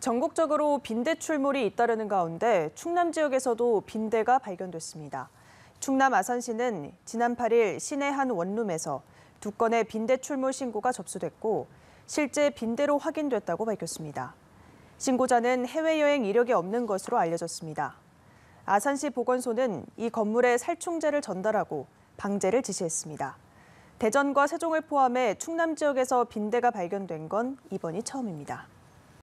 전국적으로 빈대 출몰이 잇따르는 가운데 충남 지역에서도 빈대가 발견됐습니다. 충남 아산시는 지난 8일 시내 한 원룸에서 두 건의 빈대 출몰 신고가 접수됐고 실제 빈대로 확인됐다고 밝혔습니다. 신고자는 해외여행 이력이 없는 것으로 알려졌습니다. 아산시 보건소는 이 건물에 살충제를 전달하고 방제를 지시했습니다. 대전과 세종을 포함해 충남 지역에서 빈대가 발견된 건 이번이 처음입니다.